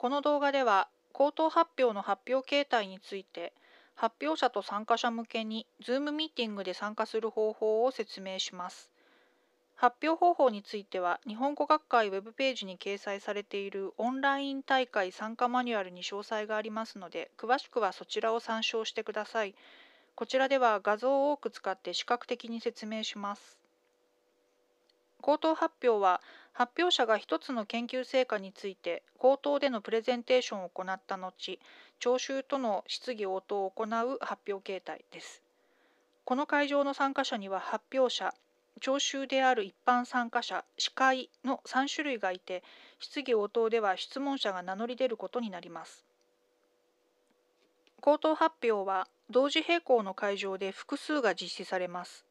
この動画では口頭発表の発表形態について発表者と参加者向けに Zoom ミーティングで参加する方法を説明します。発表方法については日本語学会ウェブページに掲載されているオンライン大会参加マニュアルに詳細がありますので詳しくはそちらを参照してください。こちらでは画像を多く使って視覚的に説明します。口頭発表は発表者が一つの研究成果について口頭でのプレゼンテーションを行った後聴衆との質疑応答を行う発表形態ですこの会場の参加者には発表者聴衆である一般参加者司会の3種類がいて質疑応答では質問者が名乗り出ることになります口頭発表は同時並行の会場で複数が実施されます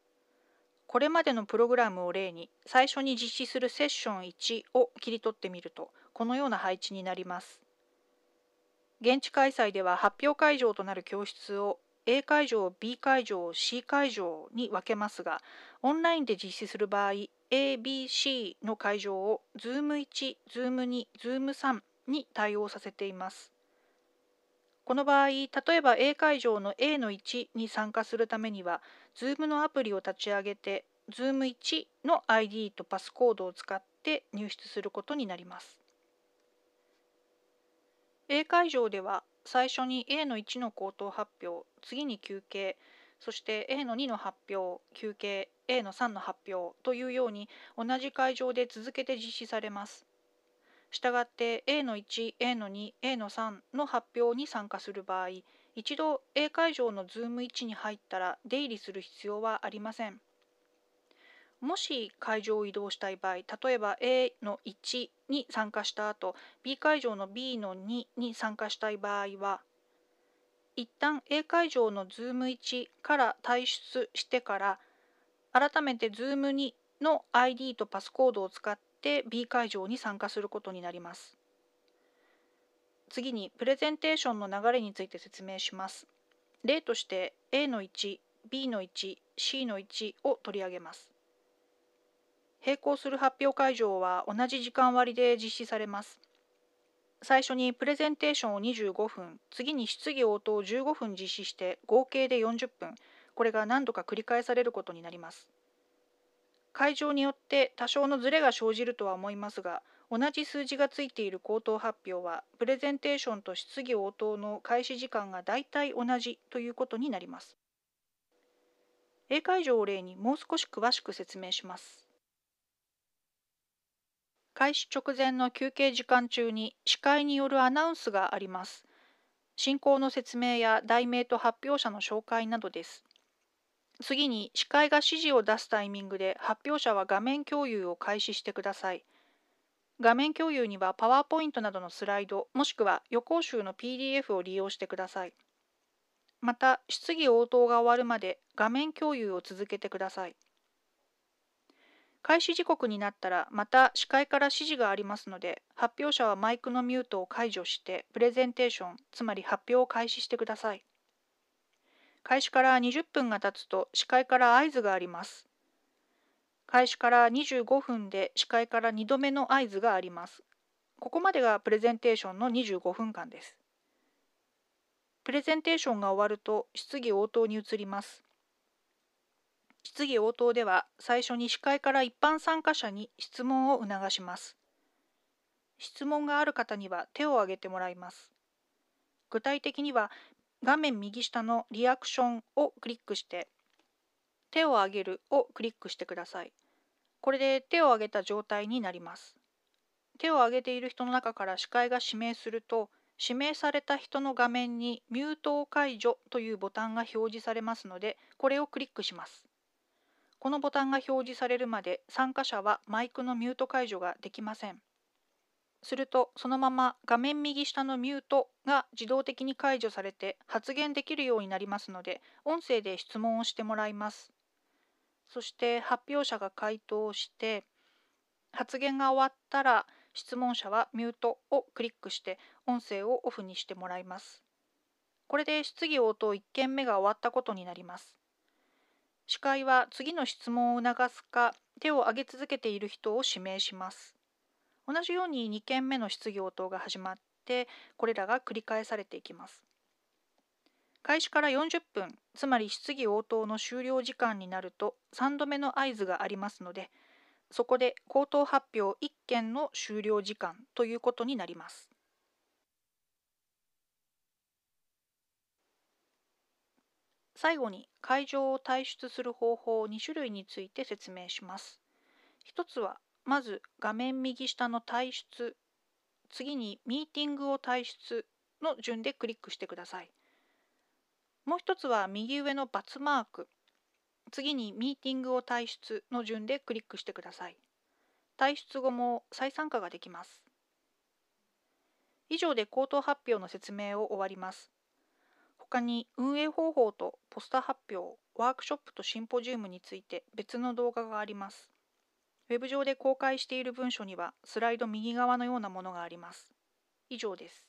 これまでのプログラムを例に最初に実施するセッション1を切り取ってみるとこのような配置になります。現地開催では発表会場となる教室を A 会場、B 会場、C 会場に分けますが、オンラインで実施する場合、A、B、C の会場を Zoom1、Zoom2、Zoom3 に対応させています。この場合、例えば A 会場の A の1に参加するためには、Zoom のアプリを立ち上げて、Zoom1 の ID とパスコードを使って入室することになります。A 会場では、最初に A の1の口頭発表、次に休憩、そして A の2の発表、休憩、A の3の発表というように同じ会場で続けて実施されます。したがって A の 1A の 2A の3の発表に参加する場合一度 A 会場の Zoom1 に入ったら出入りする必要はありません。もし会場を移動したい場合例えば A の1に参加した後 B 会場の B の2に参加したい場合は一旦 A 会場の Zoom1 から退出してから改めて Zoom2 の ID とパスコードを使って B 会場に参加することになります。次にプレゼンテーションの流れについて説明します。例として A の1、B の1、C の1を取り上げます。並行する発表会場は同じ時間割で実施されます。最初にプレゼンテーションを25分、次に質疑応答を15分実施して合計で40分、これが何度か繰り返されることになります。会場によって多少のズレが生じるとは思いますが同じ数字がついている口頭発表はプレゼンテーションと質疑応答の開始時間がだいたい同じということになります A 会場を例にもう少し詳しく説明します開始直前の休憩時間中に司会によるアナウンスがあります進行の説明や題名と発表者の紹介などです次に司会が指示を出すタイミングで発表者は画面共有を開始してください。画面共有には PowerPoint などのスライドもしくは予行集の PDF を利用してください。また質疑応答が終わるまで画面共有を続けてください。開始時刻になったらまた司会から指示がありますので発表者はマイクのミュートを解除してプレゼンテーションつまり発表を開始してください。開始から20分が経つと視界から合図があります。開始から25分で視界から2度目の合図があります。ここまでがプレゼンテーションの25分間です。プレゼンテーションが終わると質疑応答に移ります。質疑応答では最初に司会から一般参加者に質問を促します。質問がある方には手を挙げてもらいます。具体的には画面右下のリアクションをクリックして手を上げるをクリックしてください。これで手を上げた状態になります。手を上げている人の中から視界が指名すると指名された人の画面にミュートを解除というボタンが表示されますのでこれをクリックします。このボタンが表示されるまで参加者はマイクのミュート解除ができません。するとそのまま画面右下のミュートが自動的に解除されて発言できるようになりますので音声で質問をしてもらいますそして発表者が回答して発言が終わったら質問者はミュートをクリックして音声をオフにしてもらいますこれで質疑応答1件目が終わったことになります司会は次の質問を促すか手を挙げ続けている人を指名します同じように2件目の質疑応答が始まってこれらが繰り返されていきます開始から40分つまり質疑応答の終了時間になると3度目の合図がありますのでそこで口頭発表1件の終了時間ということになります。最後に会場を退出する方法2種類について説明します。一つはまず画面右下の退出、次にミーティングを退出の順でクリックしてください。もう一つは右上のバツマーク、次にミーティングを退出の順でクリックしてください。退出後も再参加ができます。以上で口頭発表の説明を終わります。他に運営方法とポスター発表、ワークショップとシンポジウムについて別の動画があります。ウェブ上で公開している文書にはスライド右側のようなものがあります。以上です。